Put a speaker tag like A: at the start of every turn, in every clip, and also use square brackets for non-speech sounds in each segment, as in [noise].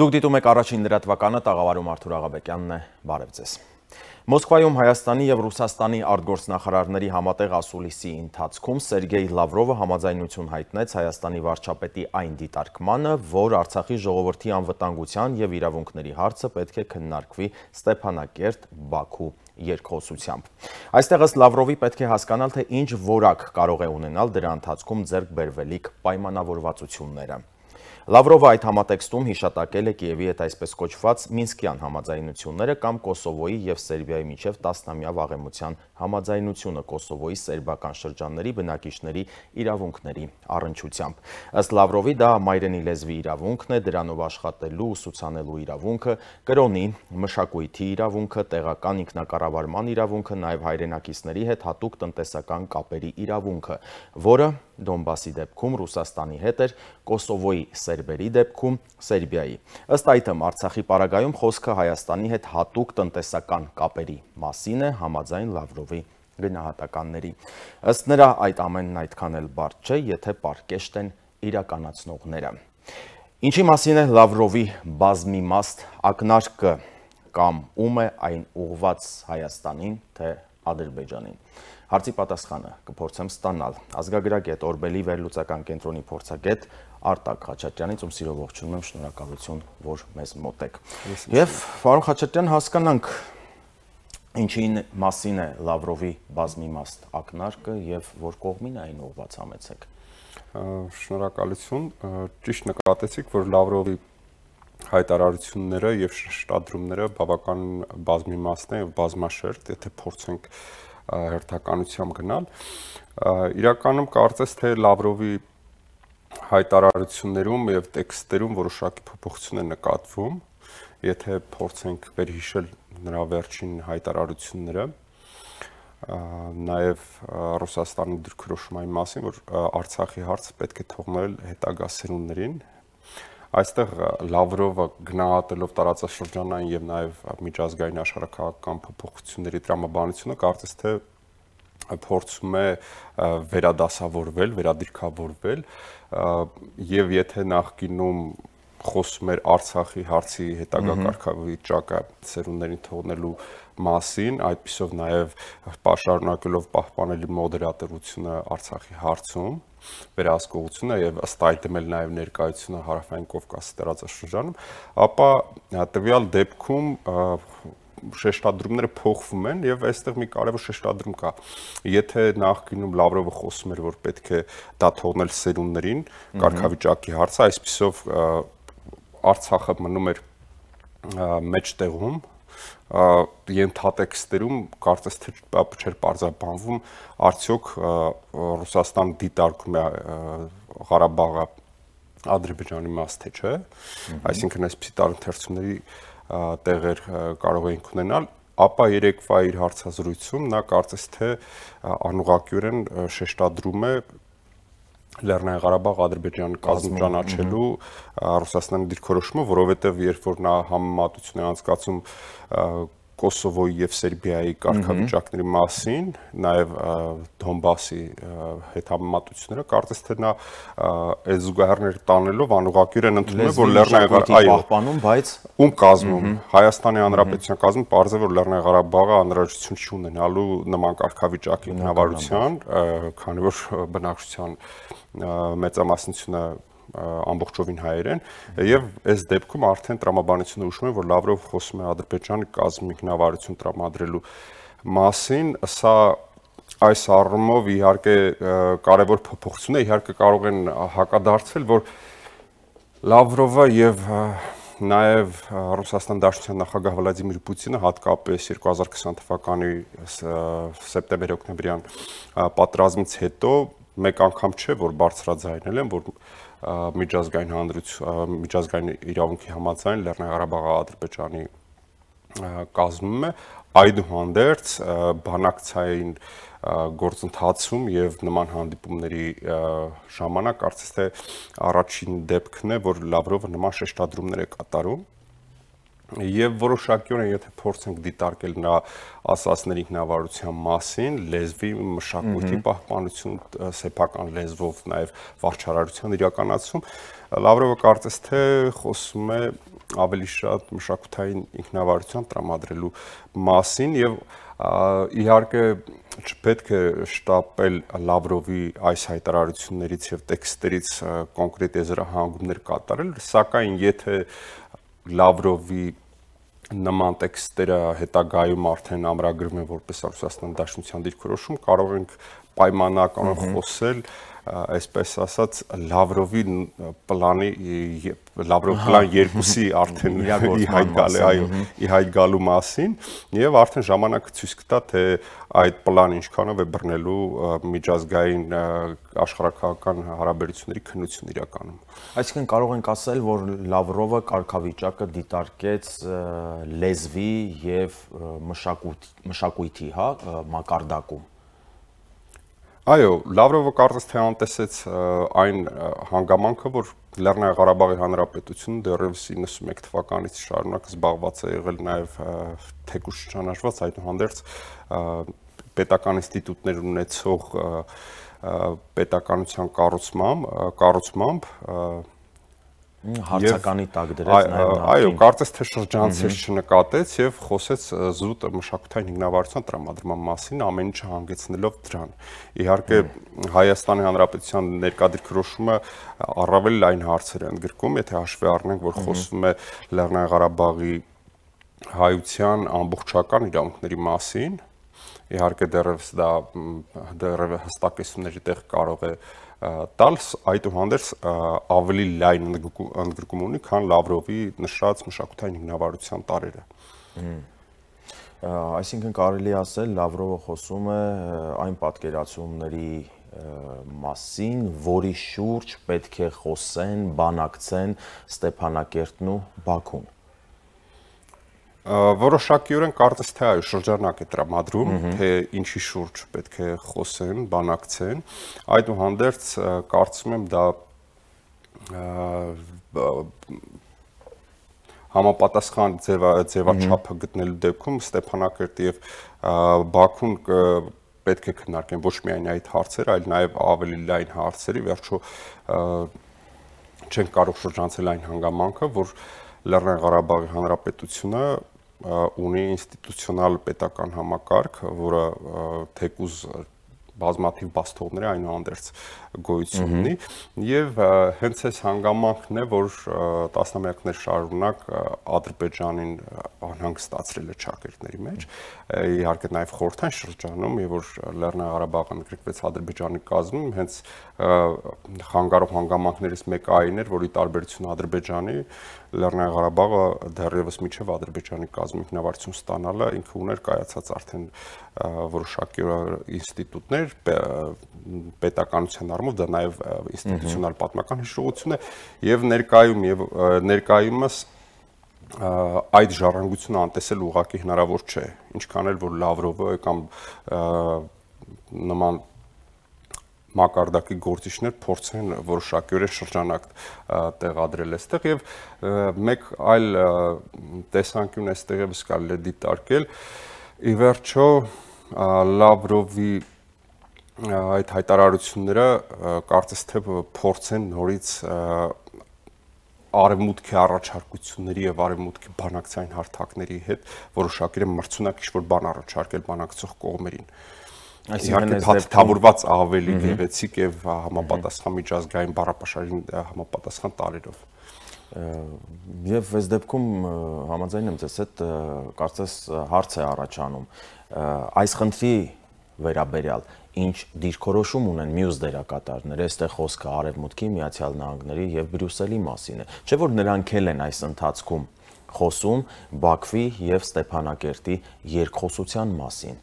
A: Դուք դիտում եք առաջին լրատվականը տաղավարում Արթուր Աղաբեկյանն է, բարև ձեզ։ Մոսկվայում Հայաստանի եւ Ռուսաստանի արտգործնախարարների համատեղ ասուլիսի ընթացքում Սերգեյ Լավրովը համաձայնություն հայտնեց Հայաստանի վարչապետի այն դիտարկմանը, որ Արցախի ժողովրդի անվտանգության եւ իրավունքների հարցը պետք է քննարկվի Ստեփանակերտ, Բաքու երկխոսությամբ։ Այստեղ ըստ Լավրովի պետք է հասկանալ, թե ինչ որակ կարող է ունենալ դրա ընթացքում ձեռք բերվելիք պայմանավորվածությունները։ Լավրովը այդ համատեքստում հիշատակել է Կիևի հետ այսպես կոչված Մինսկյան համաձայնությունները կամ Կոսովոյի եւ Սերբիայի միջև 10-ամյա վաղեմության համաձայնությունը Կոսովոյի սերբական շրջանների բնակիչների իրավունքների առնչությամբ։ Ըստ Լավրովի դա մայրենի լեզվի իրավունքն է, դրանով աշխատելու, ուսուցանելու իրավունքը, կրոնի, մշակույթի իրավունքը, տեղական ինքնակառավարման իրավունքը, նաեւ հայրենակիցների հետ հատուկ տնտեսական կապերի իրավունքը, որը Դոնբասի դեպքում Ռուսաստանի հետ էր, Կոսովոյի սերբերի դեպքում Սերբիայի։ Ըստ այդմ Արցախի պարագայում խոսքը Հայաստանի հետ հատուկ տնտեսական կապերի մասին է համաձայն Լավրովի գնահատականների։ Ըստ նրա այդ ամենն այդքան էլ բարդ չէ, եթե պարկեշտ են իրականացնողները։ Ինչի մասին է Լավրովի բազմիմաստ ակնարկը կամ ում է այն ուղված Հայաստանին թե Ադրբեջանին։ Հարցի պատասխանը կփորձեմ ստանալ։ Ազգագրագետ Օրբելի վերլուծական կենտրոնի փորձագետ Արտակ Խաչատրյանից ում սիրով ողջունում եմ, շնորհակալություն, որ մեզ մոտ եք։ Եվ պարոն Խաչատրյան, հասկանանք ինչին մասին է Լավրովի բազմիմաստ ակնարկը եւ որ կողմին այն ուղված համեցեք։ Շնորհակալություն,
B: ճիշտ նկատեցիք, որ Լավրովի հայտարարությունները եւ շտադրումները բավական բազմիմաստ են եւ բազմաշերտ, եթե փորձենք հերթականությամբ գնալ։ Իրականում կարծես թե Լավրովի հայտարարություններում եւ տեքստերում որոշակի փոփոխություն է նկատվում, եթե փորձենք վերհիշել նրա վերջին հայտարարությունները նաև Ռուսաստանի դիրքորոշումային մասին, որ Արցախի հարցը պետք է թողնել հետագա սերունդներին, այստեղ Լավրովը գնահատելով տարածաշրջանային եւ նաեւ միջազգային աշխարհակական փոփոխությունների դրամաբանությունը կարծես թե փորձում է վերադասավորվել, վերադիրքավորվել եւ եթե նախկինում խոսում էր Արցախի հարցի հետագա կարգավիճակը ծերուններին թողնելու մասին, այդպիսով նաև պաշարունակելով պահպանելու մոդերատորությունը Արցախի հարցում վերահսկողությունը եւ ըստ այդմ էլ նաեւ ներկայությունը հարավային Կովկասի տարածաշրջանում, ապա տվյալ դեպքում շեշտադրումները փոխվում են եւ այստեղ մի կարեւոր շեշտադրում կա։ Եթե նախկինում Լավրովը խոսում էր, որ պետք է դա թողնել սերունդներին, կարգավիճակի հարցը, այսպիսով Արցախը մնում էր մեջտեղում ենթատեքստերում կարծես թե չէր parzabanվում արդյոք Ռուսաստան դիտարկում է Ղարաբաղը Ադրբեջանի մաս թե չէ այսինքն այսպիսի տարընթերցումների տեղեր կարող էին ունենալ ապա երեկվա իր հարցազրույցում նա կարծես թե անուղակյորեն շեշտադրում է Լեռնային Ղարաբաղ Ադրբեջան կազմ ճանաչելու Ռուսաստանի դիրքորոշումը, որովհետև երբ որ նա համատություն է անցկացում Կոսովոյի եւ Սերբիայի կարգավիճակների մասին, նաեւ Դոնբասի հետ համատությունները, կարծես թե նա այս զուգահեռները տանելով անուղակյուր են ընդունում, որ Լեռնային Ղարաբաղը պահպանում, բայց ում կազմում Հայաստանի Հանրապետության կազմում parze որ Լեռնային Ղարաբաղը անհրաժեշտություն չունենալու նման կարգավիճակի հնարավորության, քանի որ բնակչության մեծամասնությունը ամբողջովին հայերեն եւ այս դեպքում արդեն տրամաբանությունը ուշում է որ Լավրով խոսում է Ադրբեջանի կազմիկնավարություն տրամադրելու մասին սա այս առումով իհարկե կարևոր փոփոխություն է իհարկե կարող են հակադարձել որ Լավրովը եւ նաև Ռուսաստան Դաշնության նախագահ Վլադիմիր Պուտինը հատկապես 2020 թվականի սեպտեմբեր-օկտեմբերյան պատրազմից հետո մեկ անգամ չէ որ բարձրաձայնել են որ միջազգային հանրություն միջազգային իրավունքի համաձայն Լեռնային Ղարաբաղը Ադրբեջանի կազմում է այդուհանդերձ բանակցային գործընթացում եւ նման հանդիպումների ժամանակ կարծես թե առաջին դեպքն է որ Լավրովը նման շեշտադրումներ է կատարում Եվ որոշակյորեն, եթե փորձենք դիտարկել նա ասացների ինքնավարության մասին, լեզվի մշակույթի պահպանություն, սեփական լեզվով նաև վարչարարության իրականացում, Լավրովը կարծես թե խոսում է ավելի շատ մշակութային ինքնավարության տրամադրելու մասին եւ իհարկե չպետք է շտապել Լավրովի այս հայտարարություններից եւ տեքստերից կոնկրետ եզրահանգումներ կատարել, սակայն եթե Լավրովի նման տեքստերը հետագայում արդեն ամրագրվում են որպես Ռուսաստանի Դաշնության դիրքորոշում, կարող ենք պայմանականորեն խոսել mm -hmm այսպես ասած Լավրովի պլանի Լավրով պլան 2-ի արդեն իհայտ գալու, այո, իհայտ գալու մասին եւ արդեն ժամանակը ցույց կտա թե այդ պլանը ինչքանով է բռնելու միջազգային աշխարհակական հարաբերությունների քննություն իրականում։
A: Այսինքն կարող ենք ասել, որ Լավրովը կարգավիճակը դիտարկեց լեզվի եւ մշակույթի, մշակույթի, հա, մակարդակում
B: Այո, Լավրովը կարծես թե անտեսեց այն հանգամանքը, որ Լեռնային Ղարաբաղի Հանրապետությունը դեռևս 91 թվականից շարունակ զբաղված է եղել նաև թեկուշ ճանաչված այդուհանդերձ պետական ինստիտուտներ ունեցող պետականության կառուցմամբ, կառուցմամբ
A: հարցականի տակ դրեց նաև նա։ Այո, կարծես թե շրջանցից
B: չնկատեց եւ խոսեց զուտ մշակութային ինքնավարության տրամադրման մասին, ամեն ինչը հանգեցնելով դրան։ Իհարկե Հայաստանի Հանրապետության ներկայդիր քրոշումը առավել լայն հարցեր է ընդգրկում, եթե հաշվի առնենք, որ խոսվում է Լեռնային Ղարաբաղի հայության ամբողջական իրավունքների մասին, իհարկե դեռևս դա դեռևս հստակեցումների տեղ կարող է տալ, այդուհանդերձ ավելի լայն ընդգրկում ունի, քան Լավրովի նշած մշակութային հիմնավորության տարերը։
A: Այսինքն կարելի ասել Լավրովը խոսում է այն պատկերացումների մասին, որի շուրջ պետք է խոսեն, բանակցեն Ստեփանակերտն ու Բաքուն որոշակիորեն
B: կարծես թե այո շրջանակ է տրամադրում թե ինչի շուրջ պետք է խոսեն, բանակցեն։ Այդուհանդերձ կարծում եմ դա համապատասխան ձև ձևաչափը գտնելու դեպքում Ստեփանակերտ եւ Բաքուն պետք է քննարկեն ոչ միայն այդ հարցերը, այլ նաեւ ավելի լայն հարցերի, վերջո չեն կարող շրջանցել այն հանգամանքը, որ և, Լեռնային Ղարաբաղի Հանրապետությունը ունի ինստիտուցիոնալ պետական համակարգ, որը թեկուզ բազմաթիվ բաստողների այնուհանդերձ գոյություն ունի եւ հենց այս հանգամանքն է որ տասնամյակներ շարունակ Ադրբեջանին անհանգստացրել է ճակերտների մեջ իհարկե նաեւ խորթան շրջանում եւ որ Լեռնային Ղարաբաղը ընդգրկվեց Ադրբեջանի կազմում հենց խանգարող հանգամանքներից մեկը այն էր որ ի տարբերություն Ադրբեջանի Լեռնային Ղարաբաղը դեռևս միջև Ադրբեջանի կազմի հնավարտություն ստանալը ինքը ուներ կայացած արդեն որոշակյուրը ինստիտուտներ պետականության առումով դա նաև ինստիտուցիոնալ պատմական հիշողություն է եւ ներկայում եւ ներկայումս այդ ժառանգությունը անտեսել ուղղակի հնարավոր չէ ինչքան էլ որ լավրովը կամ նման մակարդակի գործիչներ փորձեն որոշակյորեն շրջանակ տեղադրել այստեղ եւ մեկ այլ տեսանկյուն այստեղ եւս կարելի է դիտարկել ի վերջո Լավրովի այդ հայտարարությունները կարծես թե փորձ են նորից արևմուտքի առաջարկությունների եւ արևմուտքի բանակցային հարթակների հետ որոշակիորեն մրցունակ ինչ որ բան առաջարկել բանակցող կողմերին։ Այսինքն այս դեպքում ավելի գեղեցիկ եւ համապատասխան միջազգային բառապաշարին համապատասխան տարերով։
A: Եվ այս դեպքում համաձայն եմ ձեզ հետ կարծես հարց է առաջանում այս խնդրի վերաբերյալ ինչ դիրքորոշում ունեն մյուս դերակատարները, այստեղ խոսքը Արևմուտքի, Միացյալ Նահանգների եւ Բրյուսելի մասին է։ Չէ՞ որ նրանք էլ են այս ընթացքում խոսում Բաքվի եւ Ստեփանակերտի երկխոսության մասին։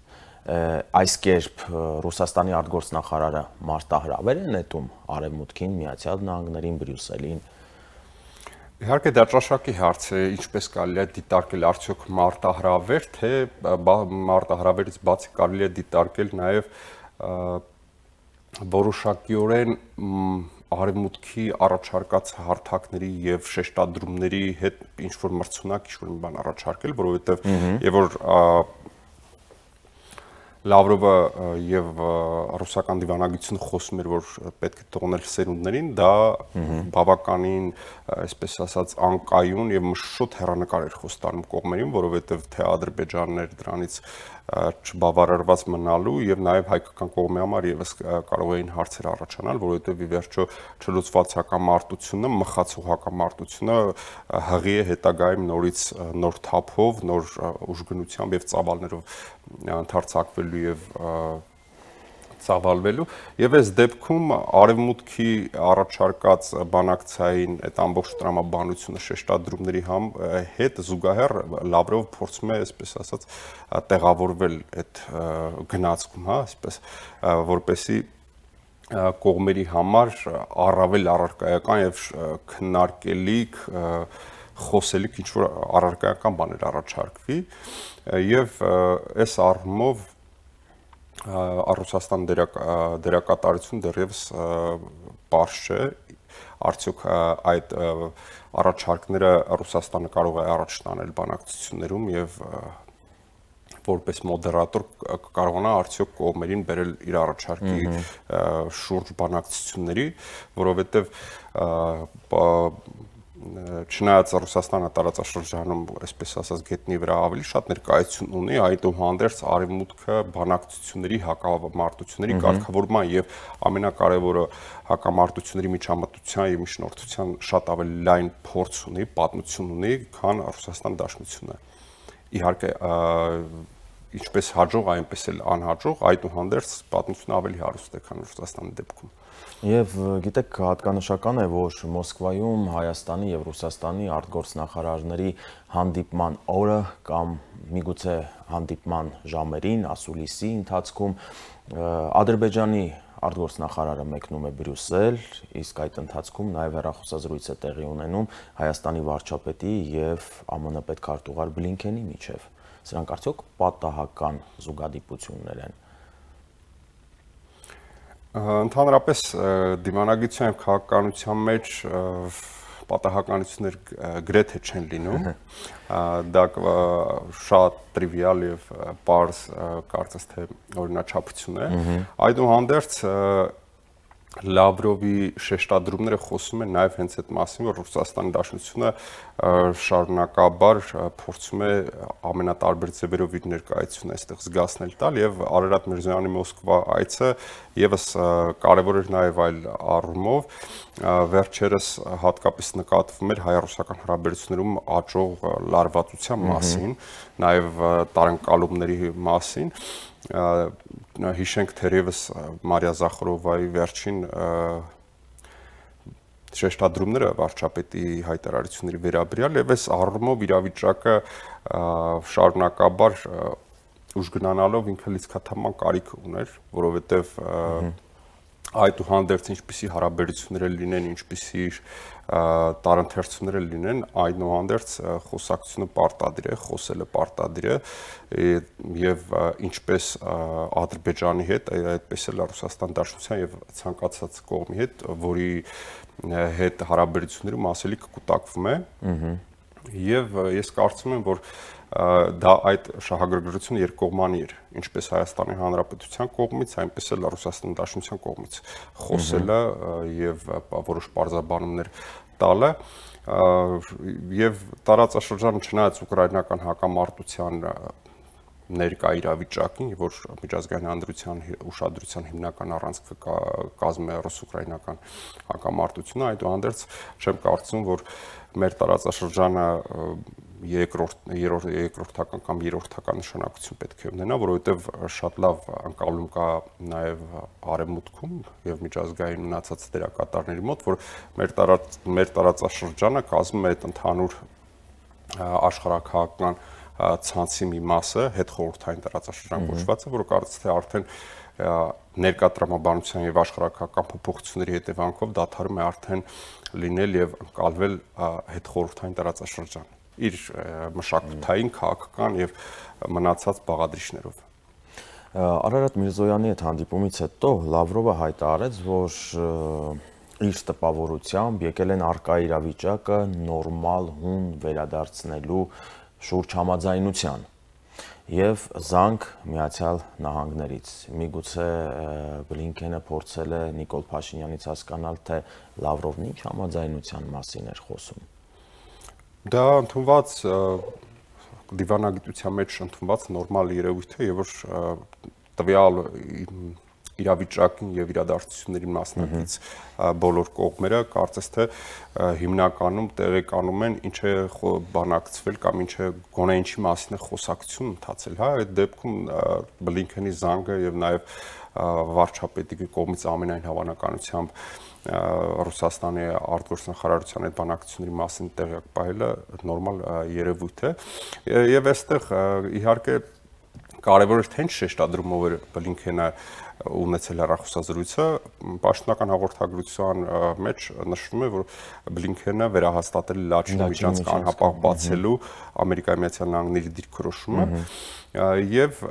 A: Այս կերպ Ռուսաստանի արտգործնախարարը մարտահրավեր է նետում Արևմուտքին, Միացյալ Նահանգներին, Բրյուսելին, Իհարկե դա ճաշակի հարց է, ինչպես կարելի է դիտարկել արդյոք մարտահրավեր,
B: թե մարտահրավերից բացի կարելի է դիտարկել նաև որոշակիորեն արևմուտքի առաջարկած հարթակների եւ շեշտադրումների հետ ինչ որ մրցունակ, ինչ որ բան առաջարկել, որովհետեւ եւ որ Լավրովը եւ ռուսական դիվանագիտությունը խոսում էր, որ պետք է տողնել սերունդներին, դա բավականին, այսպես ասած, անկայուն եւ մշտ հերանեկար էր խոստանում կողմերին, որովհետեւ թե Ադրբեջանն էր դրանից չբավարարված մնալու եւ նաեւ հայկական կողմի համար եւս կարող էին հարցեր առաջանալ, որովհետեւ ի վերջո չլուծված հակամարտությունը, մխացող հակամարտությունը հղի է հետագայում նորից նոր թափով, նոր ուժգնությամբ եւ ծավալներով ընդարձակվելու եւ ծավալվելու եւ այս դեպքում արևմուտքի առաջարկած բանակցային այդ ամբողջ տրամաբանությունը շեշտադրումների համ հետ զուգահեռ Լավրով փորձում է այսպես ասած տեղավորվել այդ գնացքում, հա, այսպես որպեսի կողմերի համար առավել առարկայական եւ քննարկելիք խոսելիք ինչ որ առարկայական բաներ առաջարկվի եւ այս առումով Ռուսաստան դերակատարություն դեռևս པարշ չէ արդյոք այդ առաջարկները Ռուսաստանը կարող է առաջ տանել բանակցություններում եւ որպես մոդերատոր կարողանա արդյոք կողմերին բերել իր առաջարկի շուրջ բանակցությունների, որովհետեւ չնայած Ռուսաստանը տարածաշրջանում, այսպես ասած, գետնի վրա ավելի շատ ներկայացություն ունի, այդուհանդերձ արևմուտքը բանակցությունների հակամարտությունների կարգավորման եւ ամենակարևորը հակամարտությունների միջամտության եւ միջնորդության շատ ավելի լայն փորձ ունի, պատմություն ունի, քան Ռուսաստան Դաշնությունը։ Իհարկե, ինչպես հաջող, այնպես էլ անհաջող, այդուհանդերձ պատմությունը ավելի հարուստ է, քան Ռուսաստանի դեպքում։
A: Եվ գիտեք, հատկանշական է, որ Մոսկվայում Հայաստանի եւ Ռուսաստանի արտգործնախարարների հանդիպման օրը կամ միգուցե հանդիպման ժամերին, ասուլիսի ընթացքում Ադրբեջանի արտգործնախարարը մեկնում է Բրյուսել, իսկ այդ ընթացքում նաև հեռախոսազրույց է տեղի ունենում Հայաստանի վարչապետի եւ ԱՄՆ պետքարտուղար Բլինքենի միջև սրանք արդյոք պատահական զուգադիպություններ են
B: ընդհանրապես դիվանագիտության եւ քաղաքականության մեջ պատահականություններ գրեթե չեն լինում։ Դա շատ տրիվիալ եւ պարզ կարծես թե օրինաչափություն է։ Այդուհանդերձ Լավրովի շեշտադրումները խոսում են նաև հենց այդ մասին, որ Ռուսաստանի Դաշնությունը շարունակաբար փորձում է ամենատարբեր ձևերով իր ներկայությունը այստեղ զգացնել տալ եւ Արարատ Միրզոյանի Մոսկվա այցը եւս կարեւոր էր նաև այլ առումով վերջերս հատկապես նկատվում էր հայ-ռուսական հարաբերություններում աճող լարվածության մասին, նաև տարանկալումների մասին հիշենք թերևս Մարիա Զախարովայի վերջին շեշտադրումները վարչապետի հայտարարությունների վերաբերյալ եւ այս առումով իրավիճակը շարունակաբար ուժգնանալով ինքը լիցքաթաման կարիք ուներ, որովհետեւ այդուհանդերձ ինչպիսի հարաբերությունները լինեն, ինչպիսի տարընթերցությունները լինեն, այնուհանդերձ խոսակցությունը պարտադիր է, խոսելը պարտադիր է եւ ինչպես Ադրբեջանի հետ, այդպես էլ Ռուսաստան Դաշնության եւ ցանկացած կողմի հետ, որի հետ հարաբերություններում ասելիք կուտակվում է։ Ահա եւ ես կարծում եմ, որ դա այդ շահագրգռությունը երկկողմանի էր, ինչպես Հայաստանի Հանրապետության կողմից, այնպես էլ Ռուսաստանի Դաշնության կողմից խոսելը եւ որոշ բարձաբանումներ տալը եւ տարածաշրջանում չնայած ուկրաինական հակամարտության ներկա իրավիճակին, որ միջազգային անդրության ուշադրության հիմնական առանցքը կազմում է ռուս-ուկրաինական հակամարտությունը, այդուհանդերձ չեմ կարծում, որ մեր տարածաշրջանը երկրորդ երրորդ երկրորդական կամ երրորդական նշանակություն պետք է ունենա, որովհետև շատ լավ անկալում կա նաև արևմուտքում եւ միջազգային մնացած դերակատարների մոտ, որ մեր տարած մեր տարածաշրջանը կազմում է այդ ընդհանուր աշխարհակահական ցանցի մի մասը, հետ խորհրդային տարածաշրջան կոչվածը, որը կարծես թե արդեն ներկա տրամաբանության եւ աշխարհակական փոփոխությունների հետևանքով դադարում է արդեն լինել եւ անկալվել հետխորհրդային տարածաշրջան իր մշակութային, քաղաքական եւ
A: մնացած բաղադրիչներով։ Արարատ Միրզոյանի հետ հանդիպումից հետո Լավրովը հայտարարեց, որ իր տպավորությամբ եկել են արկա իրավիճակը նորմալ հուն վերադարձնելու շուրջ համաձայնության եւ զանգ միացյալ նահանգներից։ Միգուցե Բլինքենը փորձել է Նիկոլ Փաշինյանից հասկանալ, թե Լավրովն ինչ համաձայնության մասին էր խոսում։ Դա ընդունված դիվանագիտության մեջ
B: ընդունված նորմալ երևույթ է, եւ որ տվյալ իրավիճակին եւ իրադարձությունների մասնակից բոլոր կողմերը կարծես թե հիմնականում տեղեկանում են ինչ է բանակցվել կամ ինչ է գոնե ինչի մասին է խոսակցություն ընթացել, հա, այդ դեպքում Բլինքենի զանգը եւ նաեւ վարչապետի կողմից ամենայն հավանականությամբ Ռուսաստանի արտգործնախարարության այդ բանակցությունների մասին տեղյակ պահելը նորմալ երևույթ է եւ այստեղ իհարկե կարևոր էր թե ինչ շեշտադրումով էր Բլինքենը ունեցել հեռախոսազրույցը, պաշտոնական հաղորդագրության մեջ նշվում է, որ Բլինքենը վերահաստատել է Լաչինի միջանց կանհապաղ բացելու Ամերիկայի Միացյալ Նահանգների դիրքորոշումը եւ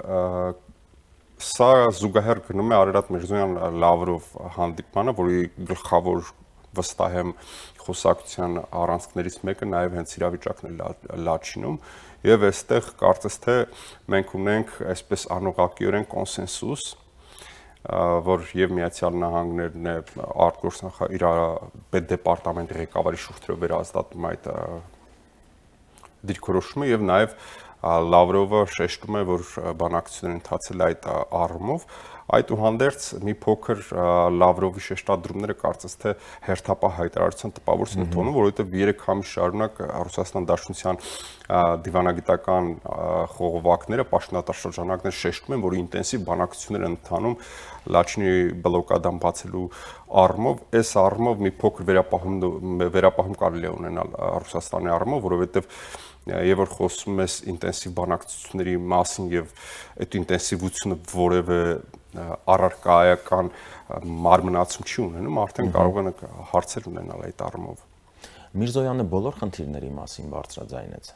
B: սա զուգահեռ գնում է Արարատ Միրզոյան Լավրով հանդիպմանը, որի գլխավոր վստահեմ խոսակցության առանցքներից մեկը նաև հենց իրավիճակն է Լաչինում լա եւ այստեղ կարծես թե մենք ունենք այսպես անուղակիորեն կոնսենսուս որ եւ Միացյալ Նահանգներն է արտգործնախ իր պետդեպարտամենտի ղեկավարի շուրթերով վերահաստատում այդ դիրքորոշումը եւ նաեւ Լավրովը շեշտում է, որ բանակցությունն ընթացել այդ առումով, Այդուհանդերձ մի փոքր Լավրովի շեշտադրումները կարծես թե հերթապահ հայտարարության տպավորություն տոնում, որովհետև 3 ամիս շարունակ Ռուսաստան Դաշնության դիվանագիտական խողովակները, պաշտոնատար շրջանակներ շեշտում են, որ ինտենսիվ բանակցություններ են ընթանում Լաչինի բլոկադան բացելու առումով, այս առումով մի փոքր վերապահում վերապահում կարելի է ունենալ Ռուսաստանի առումով, որովհետև եւ որ խոսում ես ինտենսիվ բանակցությունների մասին եւ այդ ինտենսիվությունը որևէ առարկայական մարմնացում չի ունենում, արդեն կարող են հարցեր ունենալ այդ առումով։ Միրզոյանը
A: բոլոր խնդիրների մասին բարձրաձայնեց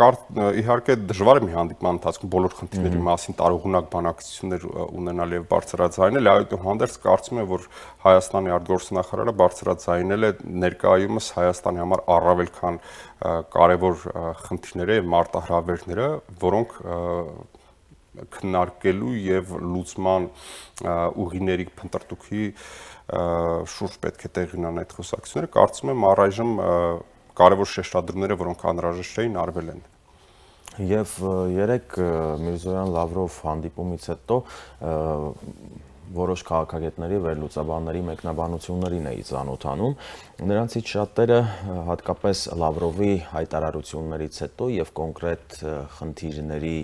B: կարդ իհարկե դժվար է մի հանդիպման ընթացքում բոլոր խնդիրների մասին տարողունակ բանակցություններ ունենալ եւ բարձրաձայնել, այդուհանդերձ կարծում եմ, որ Հայաստանի արտգործնախարարը բարձրաձայնել է ներկայումս Հայաստանի համար առավել քան կարևոր խնդիրները եւ մարտահրավերները, որոնք քննարկելու եւ լուծման ուղիների փնտրտուքի շուրջ պետք է տեղ ունենան այդ խոսակցությունները, կարծում եմ առայժմ կարևոր շեշտադրումները, որոնք անհրաժեշտ էին, արվել են։
A: Եվ երեք Միրզոյան Լավրով հանդիպումից հետո որոշ քաղաքագետների վերլուծաբանների մեկնաբանություններին էի ցանոթանում։ Նրանցից շատերը հատկապես Լավրովի հայտարարություններից հետո եւ կոնկրետ խնդիրների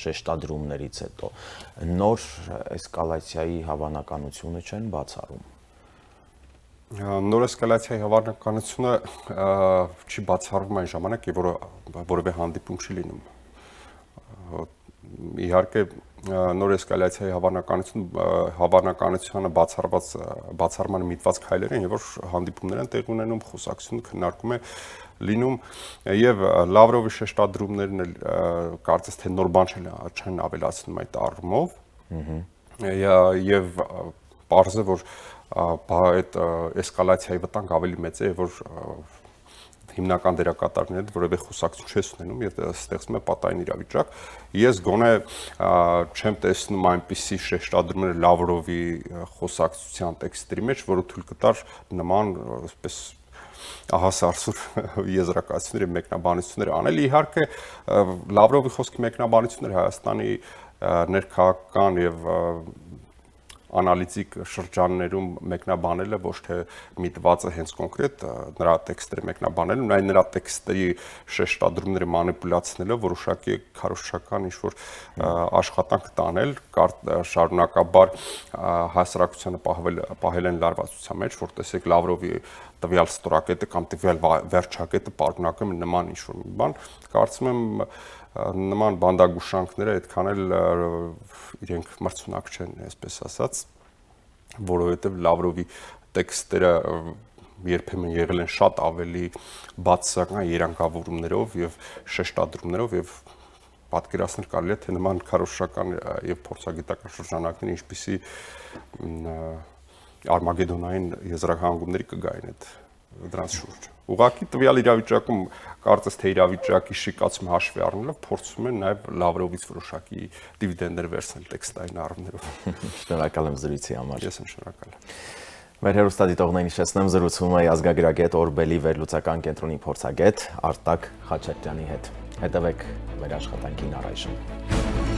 A: շեշտադրումներից հետո նոր էսկալացիայի հավանականությունը չեն բացառում նոր էսկալացիայի
B: հավանականությունը չի բացառվում այն ժամանակ, երբ որը որևէ հանդիպում չի լինում։ Իհարկե նոր էսկալացիայի հավանականություն հավանականությունը բացառված բացառման միտված քայլեր են, երբ որ հանդիպումներ են տեղ ունենում, խոսակցություն քննարկում է լինում եւ Լավրովի շեշտադրումներն էլ կարծես թե նոր բան չեն ավելացնում այդ առումով։ Ահա եւ parze որ այդ էսկալացիայի վտանգ ավելի մեծ է, որ հիմնական դերակատարներն որևէ խոսակցություն չես ունենում եւ ստեղծում է պատային իրավիճակ։ Ես գոնե չեմ տեսնում այնպիսի շեշտադրումներ Լավրովի խոսակցության տեքստերի մեջ, որը թույլ կտար նման այսպես ահա սարսուր [laughs] եզրակացությունները մեկնաբանությունները անել իհարկե Լավրովի խոսքի մեկնաբանությունները Հայաստանի ներքաղաքական եւ անալիտիկ շրջաններում մեկնաբանելը ոչ թե միտվածը հենց կոնկրետ նրա տեքստերը մեկնաբանելն, այլ նրա տեքստերի շեշտադրումները մանիպուլացնելով որոշակի քարոշչական ինչ-որ աշխատանք տանել, շարունակաբար հասարակությանը պահվել պահել են լարվածության մեջ, որ տեսեք Լավրովի տվյալ ստորակետը կամ տվյալ վերջակետը պարունակում նման ինչ-որ մի բան, կարծում եմ նման բանդագուշանքները այդքան էլ իրենք մրցունակ չեն, այսպես ասած, որովհետև Լավրովի տեքստերը երբեմն եղել են շատ ավելի բացասական երանգավորումներով եւ շեշտադրումներով եւ պատկերացնել կարելի է թե նման քարոշական եւ փորձագիտական շրջանակներ ինչպիսի արմագեդոնային եզրահանգումներ կգային այդ դրանց շուրջ։ Ուղղակի տվյալ իրավիճակում կարծես թե իրավիճակի շիկացում հաշվի առնելով փորձում են նաև լավրովից որոշակի դիվիդենդներ վերցնել տեքստային առումներով։ [laughs] Շնորհակալ
A: եմ զրույցի համար։ Ես եմ շնորհակալ։ Մեր հերոստատիտողներին հիշեցնեմ զրուցումը ազգագրագետ Օրբելի վերլուծական կենտրոնի փորձագետ Արտակ Խաչատրյանի հետ։ Հետևեք մեր աշխատանքին առայժմ։